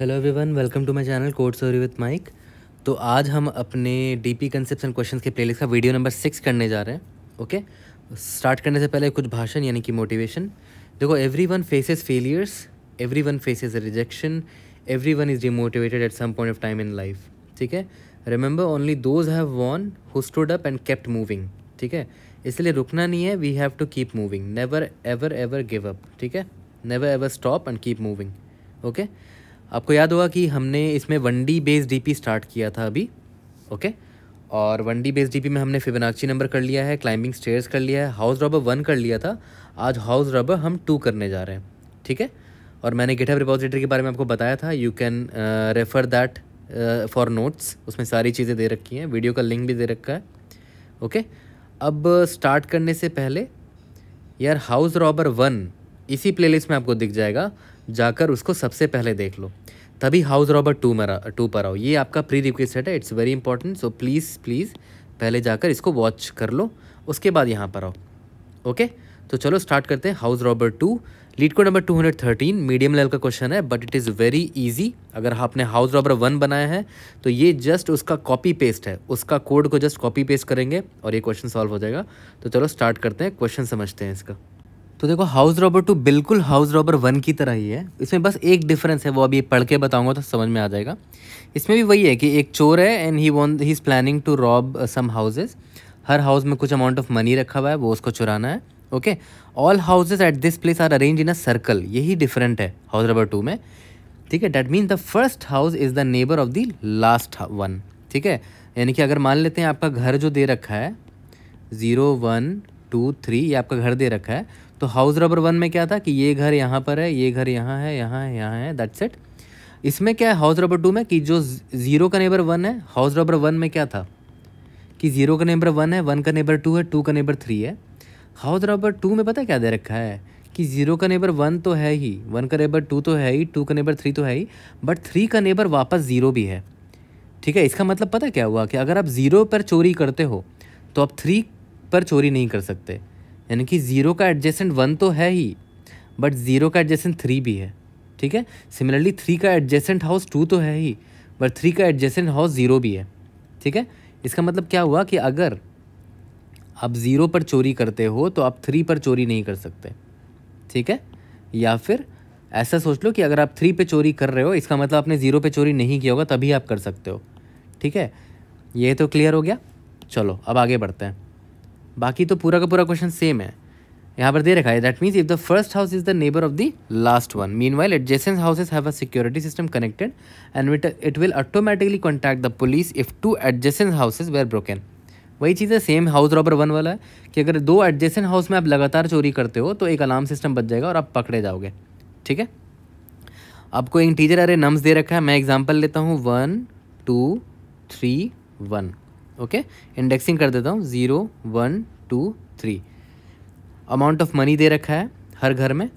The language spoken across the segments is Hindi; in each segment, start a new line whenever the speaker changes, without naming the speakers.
Hello everyone welcome to my channel code story with MIK तो आज हम अपने डीपी कंसेप्ट एंड क्वेश्चंस के प्लेलिस्ट का वीडियो नंबर सिक्स करने जा रहे हैं ओके स्टार्ट करने से पहले कुछ भाषण यानी कि मोटिवेशन देखो everyone faces failures everyone faces rejection everyone is demotivated at some point of time in life ठीक है remember only those have won who stood up and kept moving ठीक है इसलिए रुकना नहीं है we have to keep moving never ever ever give up ठीक है never ever stop and keep moving okay okay? आपको याद होगा कि हमने इसमें one D base D start किया था अभी ओके और वन डी बेस डी में हमने फिबनाक्षी नंबर कर लिया है क्लाइंबिंग स्टेयर्स कर लिया है हाउस रबर वन कर लिया था आज हाउस रबर हम टू करने जा रहे हैं ठीक है और मैंने गिटअप रिपोजिटरी के बारे में आपको बताया था you can refer that for notes उसमें सारी चीज़ें दे रखी हैं वीडियो का लिंक भी दे रखा है ओके okay? अब स्टार्ट करने से पहले यार हाउस रॉबर वन इसी प्लेलिस्ट में आपको दिख जाएगा जाकर उसको सबसे पहले देख लो तभी हाउस रॉबर टू में टू पर आओ ये आपका प्री रिक्वेस्ट है it's very important so please please पहले जाकर इसको वॉच कर लो उसके बाद यहाँ पर आओ ओके तो चलो स्टार्ट करते हैं house robber two LeetCode number 213 medium level का क्वेश्चन है but it is very easy अगर आपने हाउस रॉबर वन बनाया है तो ये जस्ट उसका कॉपी पेस्ट है उसका कोड को जस्ट कॉपी पेस्ट करेंगे और ये क्वेश्चन सॉल्व हो जाएगा तो चलो स्टार्ट करते हैं क्वेश्चन समझते हैं इसका तो देखो हाउस रॉबर टू बिल्कुल हाउस रॉबर वन की तरह ही है इसमें बस एक डिफरेंस है वो अभी पढ़ के बताऊंगा तो समझ में आ जाएगा इसमें भी वही है कि एक चोर है and he want he is planning to rob some houses हर हाउस में कुछ अमाउंट ऑफ मनी रखा हुआ है वो उसको चुराना है okay all houses at this place are arrange in a circle यही डिफरेंट है हाउस नंबर टू में ठीक है that mean the first house is the neighbour of the last one ठीक है यानी कि अगर मान लेते हैं आपका घर जो दे रखा है ज़ीरो वन टू थ्री ये आपका घर दे रखा है तो हाउस रबर वन में क्या था कि ये घर यहाँ पर है ये घर यहाँ है यहाँ है यहाँ है दैट्स इट इसमें क्या है हाउस रबर टू में कि जो ज़ीरो का नेबर वन है हाउस रबर वन में क्या था कि ज़ीरो का नेबर वन है वन का नेबर टू है टू का नेबर थ्री है हाउस रबर टू में पता क्या दे रखा है कि ज़ीरो का नेबर वन तो है ही वन का नेबर टू तो है ही टू का नेबर थ्री तो है ही बट थ्री का नेबर वापस ज़ीरो भी है ठीक है इसका मतलब पता क्या हुआ कि अगर आप ज़ीरो पर चोरी करते हो तो आप थ्री पर चोरी नहीं कर सकते यानी कि ज़ीरो का एडजेसेंट वन तो है ही बट ज़ीरो का एडजेसेंट थ्री भी है ठीक है सिमिलरली थ्री का एडजेसेंट हाउस टू तो है ही बट थ्री का एडजेसेंट हाउस ज़ीरो भी है ठीक है इसका मतलब क्या हुआ कि अगर आप ज़ीरो पर चोरी करते हो तो आप थ्री पर चोरी नहीं कर सकते ठीक है या फिर ऐसा सोच लो कि अगर आप थ्री पे चोरी कर रहे हो इसका मतलब आपने ज़ीरो पे चोरी नहीं किया होगा तभी आप कर सकते हो ठीक है ये तो क्लियर हो गया चलो अब आगे बढ़ते हैं बाकी तो पूरा का पूरा क्वेश्चन सेम है यहाँ पर दे रखा है that means if the first house is the neighbour of the last one meanwhile adjacent houses have a security system connected and it will automatically contact the police if two adjacent houses were broken वही चीज़ है सेम हाउस रॉबर वन वाला है कि अगर दो एडजेसेंट हाउस में आप लगातार चोरी करते हो तो एक अलार्म सिस्टम बच जाएगा और आप पकड़े जाओगे ठीक है आपको इंटीजर अरे नम्स दे रखा है मैं एग्जाम्पल लेता हूँ one two three one okay indexing कर देता हूँ zero one two three amount of money दे रखा है हर घर में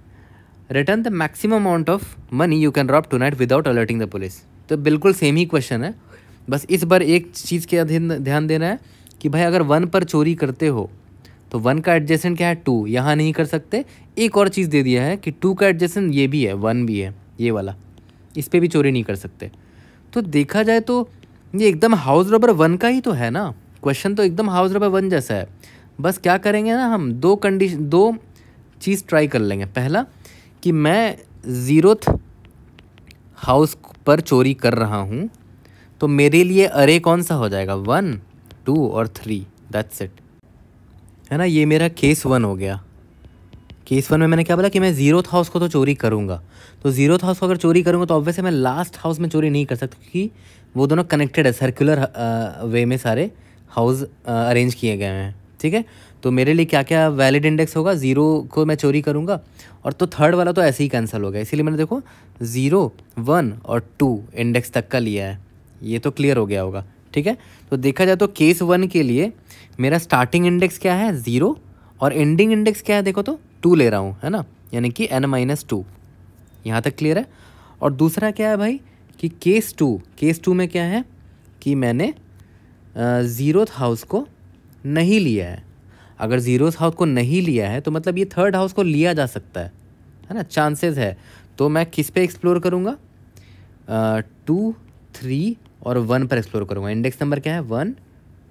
return the maximum amount of money you can rob tonight without alerting the police तो बिल्कुल सेम ही क्वेश्चन है बस इस बार एक चीज़ के अधीन ध्यान देना है कि भाई अगर वन पर चोरी करते हो तो वन का एडजस्टेंट क्या है टू यहाँ नहीं कर सकते एक और चीज़ दे दिया है कि टू का एडजस्टेंट ये भी है वन भी है ये वाला इस पर भी चोरी नहीं कर सकते तो देखा जाए तो ये एकदम हाउस रबर वन का ही तो है ना क्वेश्चन तो एकदम हाउस रबर वन जैसा है बस क्या करेंगे ना हम दो कंडीशन दो चीज़ ट्राई कर लेंगे पहला कि मैं ज़ीरोथ हाउस पर चोरी कर रहा हूँ तो मेरे लिए अरे कौन सा हो जाएगा वन टू और थ्री दैट्स इट है ना ये मेरा केस वन हो गया केस वन में मैंने क्या बोला कि मैं जीरो हाउस को तो चोरी करूँगा तो जीरो हाउस को अगर चोरी करूँगा तो ऑब्वियसली मैं लास्ट हाउस में चोरी नहीं कर सकता क्योंकि वो दोनों कनेक्टेड है सर्कुलर वे uh, में सारे हाउस अरेंज uh, किए गए हैं ठीक है तो मेरे लिए क्या क्या वैलिड इंडेक्स होगा ज़ीरो को मैं चोरी करूँगा और तो थर्ड वाला तो ऐसे ही कैंसिल हो गया इसीलिए मैंने देखो ज़ीरो वन और टू इंडेक्स तक का लिया है ये तो क्लियर हो गया होगा ठीक है तो देखा जाए तो केस वन के लिए मेरा स्टार्टिंग इंडेक्स क्या है ज़ीरो और एंडिंग इंडेक्स क्या है देखो तो टू ले रहा हूँ है ना यानी कि एन माइनस टू यहाँ तक क्लियर है और दूसरा क्या है भाई कि केस टू केस टू में क्या है कि मैंने जीरो हाउस को नहीं लिया है अगर ज़ीरो हाउस को नहीं लिया है तो मतलब ये थर्ड हाउस को लिया जा सकता है है ना चांसेस है तो मैं किस पे एक्सप्लोर करूँगा टू थ्री और वन पर एक्सप्लोर करूँगा इंडेक्स नंबर क्या है वन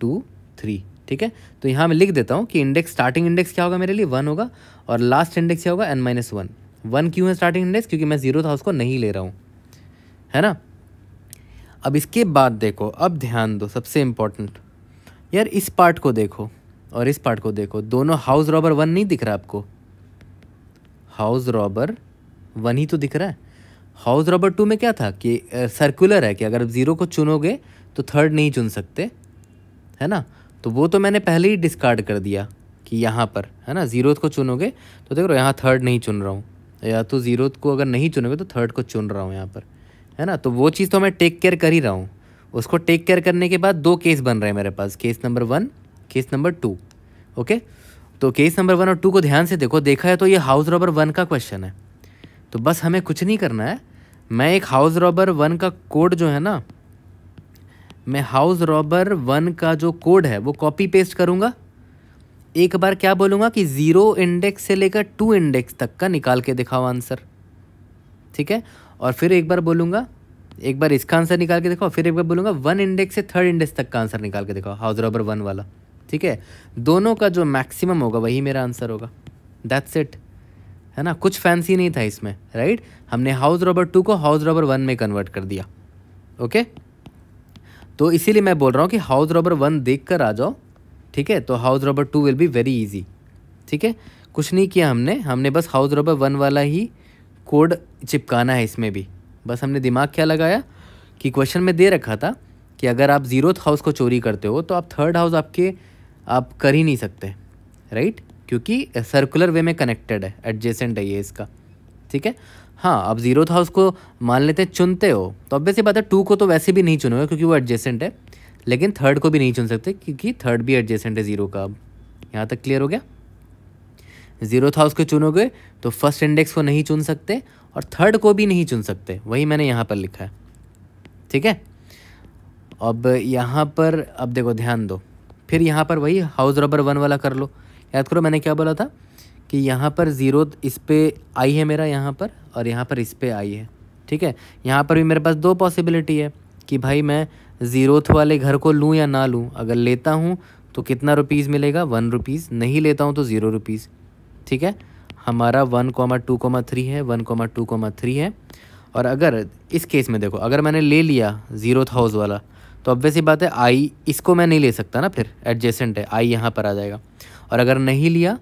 टू थ्री ठीक है तो यहाँ मैं लिख देता हूँ कि इंडेक्स स्टार्टिंग इंडेक्स क्या होगा मेरे लिए वन होगा और लास्ट इंडेक्स क्या होगा एन माइनस वन वन क्यों है स्टार्टिंग इंडेक्स क्योंकि मैं जीरो था उसको नहीं ले रहा हूँ है ना अब इसके बाद देखो अब ध्यान दो सबसे इम्पोर्टेंट यार इस पार्ट को देखो और इस पार्ट को देखो दोनों हाउस रॉबर वन नहीं दिख रहा आपको हाउस रॉबर वन ही तो दिख रहा है हाउस रॉबर टू में क्या था कि सर्कुलर है कि अगर आप ज़ीरो को चुनोगे तो थर्ड नहीं चुन सकते है ना तो वो तो मैंने पहले ही डिस्कार्ड कर दिया कि यहाँ पर है ना जीरो को चुनोगे तो देखो यहाँ थर्ड नहीं चुन रहा हूँ या तो जीरो को अगर नहीं चुनोगे तो थर्ड को चुन रहा हूँ यहाँ पर है ना तो वो चीज़ तो मैं टेक केयर कर ही रहा हूँ उसको टेक केयर करने के बाद दो केस बन रहे हैं मेरे पास case number one case number two okay तो केस नंबर वन और टू को ध्यान से देखो देखा है तो ये हाउस रॉबर वन का क्वेश्चन है तो बस हमें कुछ नहीं करना है मैं एक हाउस रॉबर वन का कोड जो है ना मैं हाउस रॉबर वन का जो कोड है वो कॉपी पेस्ट करूँगा एक बार क्या बोलूँगा कि ज़ीरो इंडेक्स से लेकर टू इंडेक्स तक का निकाल के दिखाओ आंसर ठीक है और फिर एक बार बोलूँगा एक बार इसका आंसर निकाल के दिखाओ फिर एक बार बोलूँगा वन इंडेक्स से थर्ड इंडेक्स तक का आंसर निकाल के दिखाओ हाउस रॉबर वन वाला ठीक है दोनों का जो मैक्सिमम होगा वही मेरा आंसर होगा दैट्स इट है ना कुछ फैंसी नहीं था इसमें राइट हमने हाउस रॉबर टू को हाउस रॉबर वन में कन्वर्ट कर दिया ओके okay? तो इसीलिए मैं बोल रहा हूँ कि हाउस रॉबर वन देख कर आ जाओ ठीक है तो house robber two will be very easy ठीक है कुछ नहीं किया हमने हमने बस हाउस रॉबर वन वाला ही कोड चिपकाना है इसमें भी बस हमने दिमाग क्या लगाया कि क्वेश्चन में दे रखा था कि अगर आप जीरो हाउस को चोरी करते हो तो आप थर्ड हाउस आपके आप कर ही नहीं सकते राइट क्योंकि सर्कुलर वे में कनेक्टेड है एडजेसेंट है ये इसका ठीक है हाँ अब ज़ीरो था उसको मान लेते हैं चुनते हो तो अब वैसे बात है टू को तो वैसे भी नहीं चुनोगे क्योंकि वो एडजेसेंट है लेकिन थर्ड को भी नहीं चुन सकते क्योंकि थर्ड भी एडजेसेंट है ज़ीरो का अब यहाँ तक क्लियर हो गया ज़ीरो था उसको चुनोगे तो फर्स्ट इंडेक्स को नहीं चुन सकते और थर्ड को भी नहीं चुन सकते वही मैंने यहाँ पर लिखा है ठीक है अब यहाँ पर अब देखो ध्यान दो फिर यहाँ पर वही हाउस रबर वन वाला कर लो याद करो मैंने क्या बोला था कि यहाँ पर ज़ीरो इस पर आई है मेरा यहाँ पर और यहाँ पर इस पर आई है ठीक है यहाँ पर भी मेरे पास दो पॉसिबिलिटी है कि भाई मैं ज़ीरोथ वाले घर को लूँ या ना लूँ अगर लेता हूँ तो कितना रुपीज़ मिलेगा वन रुपीज़ नहीं लेता हूँ तो ज़ीरो रुपीज़ ठीक है हमारा one comma two comma three है one comma two comma three है और अगर इस केस में देखो अगर मैंने ले लिया ज़ीरो हाउस वाला तो ऑब्वियस बात है आई इसको मैं नहीं ले सकता ना फिर एडजेसेंट है आई यहाँ पर आ जाएगा और अगर नहीं लिया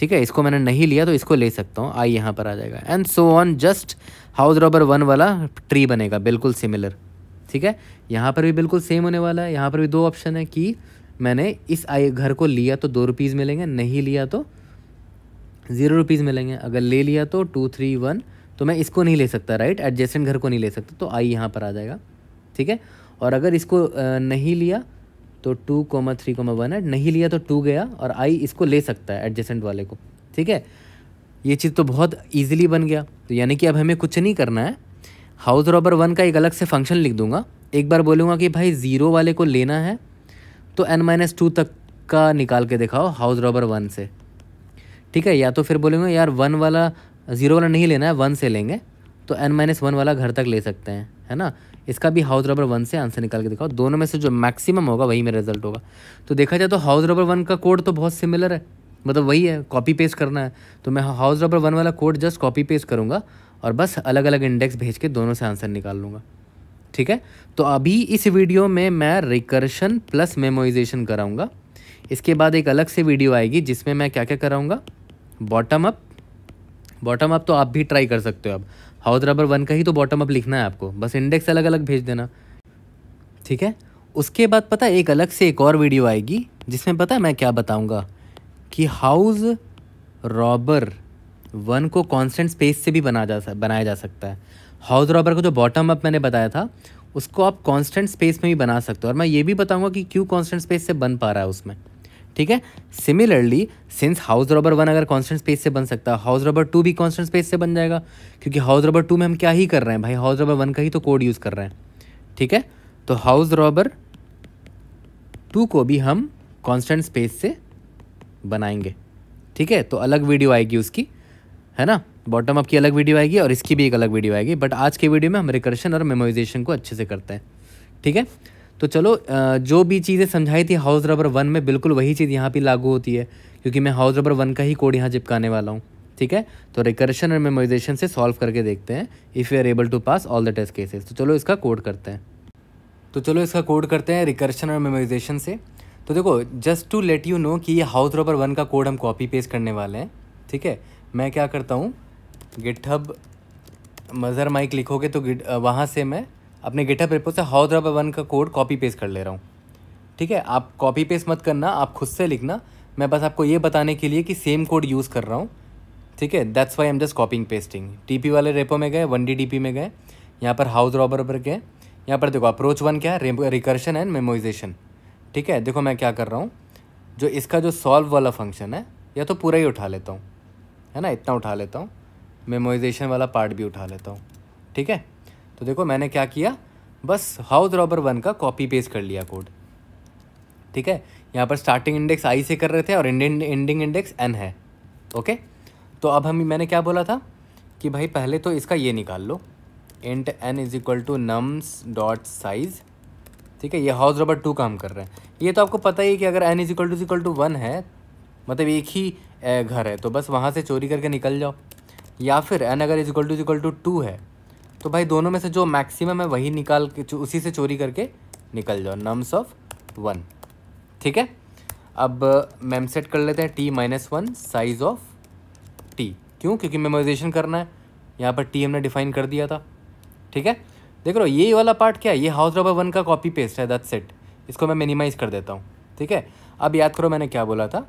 ठीक है इसको मैंने नहीं लिया तो इसको ले सकता हूँ आई यहाँ पर आ जाएगा and so on just house robber one वाला ट्री बनेगा बिल्कुल सिमिलर ठीक है यहाँ पर भी बिल्कुल सेम होने वाला है यहाँ पर भी दो ऑप्शन है कि मैंने इस आई घर को लिया तो दो रुपीज़ मिलेंगे नहीं लिया तो ज़ीरो रुपीज़ मिलेंगे अगर ले लिया तो टू थ्री वन तो मैं इसको नहीं ले सकता राइट एडजेसेंट घर को नहीं ले सकता तो आई यहाँ पर आ जाएगा ठीक है और अगर इसको नहीं लिया तो two comma three comma one है नहीं लिया तो टू गया और आई इसको ले सकता है एडजेसेंट वाले को ठीक है ये चीज़ तो बहुत ईजिली बन गया तो यानी कि अब हमें कुछ नहीं करना है हाउस रॉबर वन का एक अलग से फंक्शन लिख दूंगा एक बार बोलूँगा कि भाई ज़ीरो वाले को लेना है तो एन माइनस टू तक का निकाल के दिखाओ हाउस रॉबर वन से ठीक है या तो फिर बोलेंगे यार वन वाला ज़ीरो वाला नहीं लेना है वन से लेंगे तो एन माइनस वन वाला घर तक ले सकते हैं है ना इसका भी हाउस रबर वन से आंसर निकाल के दिखाओ दोनों में से जो मैक्सिमम होगा वही मेरा रिजल्ट होगा तो देखा जाए तो हाउस रबर वन का कोड तो बहुत सिमिलर है मतलब वही है कॉपी पेस्ट करना है तो मैं हाउस रबर वन वाला कोड जस्ट कॉपी पेस्ट करूँगा और बस अलग अलग इंडेक्स भेज के दोनों से आंसर निकाल लूँगा ठीक है तो अभी इस वीडियो में मैं रिकर्शन प्लस मेमोइजेशन कराऊँगा इसके बाद एक अलग से वीडियो आएगी जिसमें मैं क्या क्या कराऊँगा बॉटम अप बॉटम अप तो आप भी ट्राई कर सकते हो अब हाउस रबर वन का ही तो बॉटम अप लिखना है आपको बस इंडेक्स अलग अलग भेज देना ठीक है उसके बाद पता एक अलग से एक और वीडियो आएगी जिसमें पता है मैं क्या बताऊँगा कि हाउस रॉबर वन को कांस्टेंट स्पेस से भी बना जा बनाया जा सकता है हाउस रॉबर को जो बॉटम अप मैंने बताया था उसको आप कांस्टेंट स्पेस में भी बना सकते हो और मैं ये भी बताऊंगा कि क्यों कांस्टेंट स्पेस से बन पा रहा है उसमें ठीक है similarly since house robber one अगर कॉन्स्टेंट स्पेस से बन सकता है हाउस रबर टू भी कॉन्स्टेंट स्पेस से बन जाएगा क्योंकि हाउस रबर टू में हम क्या ही कर रहे हैं भाई हाउस रबर वन का ही तो कोड यूज़ कर रहे हैं ठीक है तो हाउस रबर टू को भी हम कॉन्स्टेंट स्पेस से बनाएंगे ठीक है तो अलग वीडियो आएगी उसकी है ना बॉटम अप की अलग वीडियो आएगी और इसकी भी एक अलग वीडियो आएगी बट आज के वीडियो में हम रिकर्शन और मेमोइजेशन को अच्छे से करते हैं ठीक है तो चलो जो भी चीज़ें समझाई थी हाउस रबर वन में बिल्कुल वही चीज़ यहाँ पर लागू होती है क्योंकि मैं हाउस रबर वन का ही कोड यहाँ चिपकाने वाला हूँ ठीक है तो रिकर्शन और मेमोइजेशन से सॉल्व करके देखते हैं if you are able to pass all the test cases तो चलो इसका कोड करते हैं तो चलो इसका कोड करते हैं रिकर्शन और मेमोइजेशन से तो देखो just to let you know कि ये हाउस रॉपर वन का कोड हम कॉपी पेस्ट करने वाले हैं ठीक है मैं क्या करता हूँ गिटहब मज़र माइक लिखोगे तो वहाँ से मैं अपने गिटअप पेपर से हाउ द्रा वन का कोड कॉपी पेस्ट कर ले रहा हूँ ठीक है आप कॉपी पेस्ट मत करना आप खुद से लिखना मैं बस आपको ये बताने के लिए कि सेम कोड यूज़ कर रहा हूँ ठीक है that's why I'm just copying pasting T वाले रेपो में गए वन डी में गए यहाँ पर हाउस रॉबर पर गए यहाँ पर देखो अप्रोच वन क्या है रिकर्शन एंड मेमोइजेशन ठीक है देखो मैं क्या कर रहा हूँ जो इसका जो सॉल्व वाला फंक्शन है या तो पूरा ही उठा लेता हूँ है ना इतना उठा लेता हूँ मेमोइजेशन वाला पार्ट भी उठा लेता हूँ ठीक है तो देखो मैंने क्या किया बस हाउस रॉबर वन का कॉपी पेस्ट कर लिया कोड ठीक है यहाँ पर स्टार्टिंग इंडेक्स आई से कर रहे थे और एंडिंग इंडेक्स एन है ओके तो अब हम मैंने क्या बोला था कि भाई पहले तो इसका ये निकाल लो int n is equal to nums dot size ठीक है ये हाउस रबर टू काम कर रहे हैं ये तो आपको पता ही है कि अगर n is equal to equal to one है मतलब एक ही घर है तो बस वहाँ से चोरी करके निकल जाओ या फिर एन अगर is equal to equal to two है तो भाई दोनों में से जो मैक्सिमम है वही निकाल के उसी से चोरी करके निकल जाओ नम्स ऑफ वन ठीक है अब मैम सेट कर लेते हैं T minus one size of T क्यों क्योंकि मेमोराइजेशन करना है यहाँ पर टी हमने डिफाइन कर दिया था ठीक है देख लो ये वाला पार्ट क्या है ये हाउस रबर वन का कॉपी पेस्ट है दैट सेट इसको मैं मिनिमाइज़ कर देता हूँ ठीक है अब याद करो मैंने क्या बोला था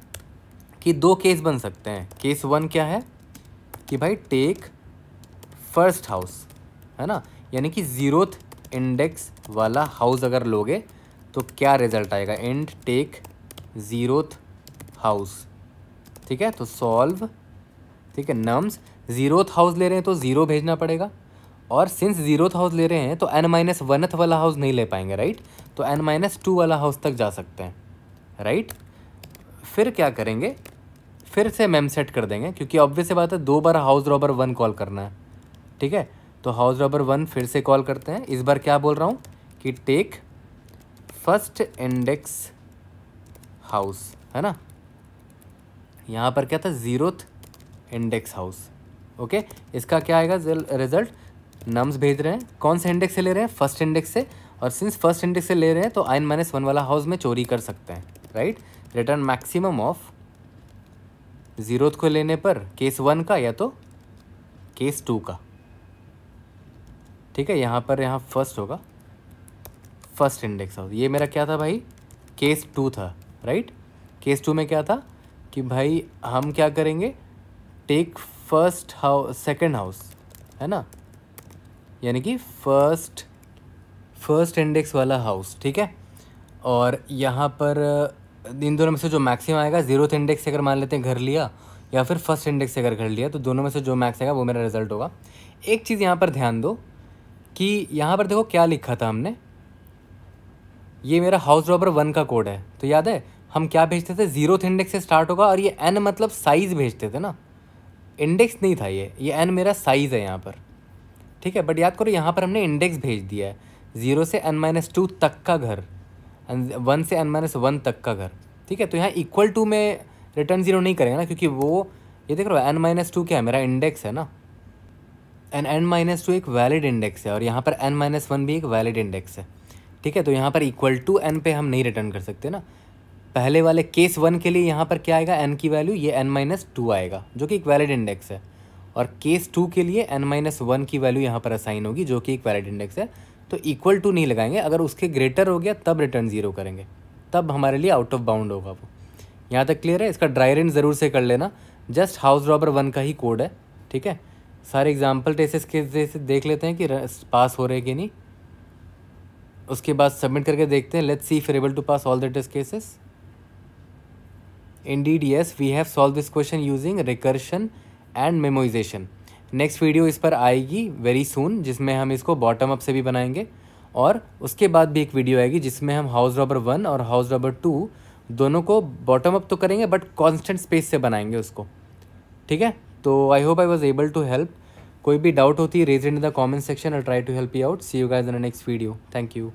कि दो केस बन सकते हैं केस वन क्या है कि भाई टेक फर्स्ट हाउस है ना यानी कि ज़ीरोथ इंडेक्स वाला हाउस अगर लोगे तो क्या रिजल्ट आएगा एंड टेक ज़ीरोथ हाउस ठीक है तो सॉल्व ठीक है नम्स ज़ीरोथ हाउस ले रहे हैं तो ज़ीरो भेजना पड़ेगा और सिंस ज़ीरोथ हाउस ले रहे हैं तो एन माइनस वनथ वाला हाउस नहीं ले पाएंगे राइट तो एन माइनस टू वाला हाउस तक जा सकते हैं राइट फिर क्या करेंगे फिर से मैम सेट कर देंगे क्योंकि ऑब्वियस बात है दो बार हाउस रॉबर वन कॉल करना है ठीक है तो हाउस रबर वन फिर से कॉल करते हैं इस बार क्या बोल रहा हूँ कि टेक फर्स्ट इंडेक्स हाउस है ना यहाँ पर क्या था ज़ीरोथ इंडेक्स हाउस ओके इसका क्या आएगा रिजल्ट नम्स भेज रहे हैं कौन से इंडेक्स से ले रहे हैं फर्स्ट इंडेक्स से और सिंस फर्स्ट इंडेक्स से ले रहे हैं तो आइन माइनस वन वाला हाउस में चोरी कर सकते हैं right return maximum of zeroth को लेने पर केस वन का या तो केस टू का ठीक है यहाँ पर यहाँ फर्स्ट होगा फर्स्ट इंडेक्स हाउस ये मेरा क्या था भाई केस टू था राइट केस टू में क्या था कि भाई हम क्या करेंगे take first house second house है ना यानी कि फर्स्ट फर्स्ट इंडेक्स वाला हाउस ठीक है और यहाँ पर इन दोनों में से जो मैक्सिमम आएगा जीरोथ इंडेक्स से अगर मान लेते हैं घर लिया या फिर फर्स्ट इंडेक्स से अगर घर लिया तो दोनों में से जो मैक्स आएगा वो मेरा रिजल्ट होगा एक चीज़ यहाँ पर ध्यान दो कि यहाँ पर देखो क्या लिखा था हमने ये मेरा हाउस रॉबर वन का कोड है तो याद है हम क्या भेजते थे ज़ीरो थे इंडेक्स से स्टार्ट होगा और ये एन मतलब साइज़ भेजते थे ना इंडेक्स नहीं था ये ये एन मेरा साइज़ है यहाँ पर ठीक है बट याद करो यहाँ पर हमने इंडेक्स भेज दिया है ज़ीरो से एन माइनस टू तक का घर वन से एन माइनस वन तक का घर ठीक है तो यहाँ इक्वल टू में रिटर्न ज़ीरो नहीं करेंगे ना क्योंकि वो ये देख रहे हो एन माइनस टू क्या है मेरा इंडेक्स है ना एन एन माइनस टू एक वैलिड इंडेक्स है और यहाँ पर एन माइनस वन भी एक वैलिड इंडेक्स है ठीक है तो यहाँ पर इक्वल टू एन पे हम नहीं रिटर्न कर सकते ना पहले वाले केस वन के लिए यहाँ पर क्या आएगा एन की वैल्यू ये एन माइनस टू आएगा जो कि एक वैलिड इंडेक्स है और केस टू के लिए एन माइनस वन की वैल्यू यहाँ पर असाइन होगी जो कि एक वैलिड इंडेक्स है तो इक्वल टू नहीं लगाएंगे अगर उसके ग्रेटर हो गया तब रिटर्न ज़ीरो करेंगे तब हमारे लिए आउट ऑफ बाउंड होगा वो यहाँ तक क्लियर है इसका ड्राई रेंट ज़रूर से कर लेना जस्ट हाउस रॉबर वन का ही कोड है ठीक है सारे एग्ज़ाम्पल टेस्ट के जैसे देख लेते हैं कि पास हो रहे कि नहीं उसके बाद सबमिट करके देखते हैं let's see if able to pass all the test cases डी yes we have solve this question using recursion and memoization next video इस पर आएगी वेरी सून जिसमें हम इसको बॉटम अप से भी बनाएंगे और उसके बाद भी एक वीडियो आएगी जिसमें हम हाउस रॉबर वन और हाउस रॉबर टू दोनों को बॉटम अप तो करेंगे बट कॉन्स्टेंट स्पेस से बनाएंगे उसको ठीक है तो I hope I was able to help कोई भी डाउट होती है raise in the comment section I try to help you out see you guys in next video thank you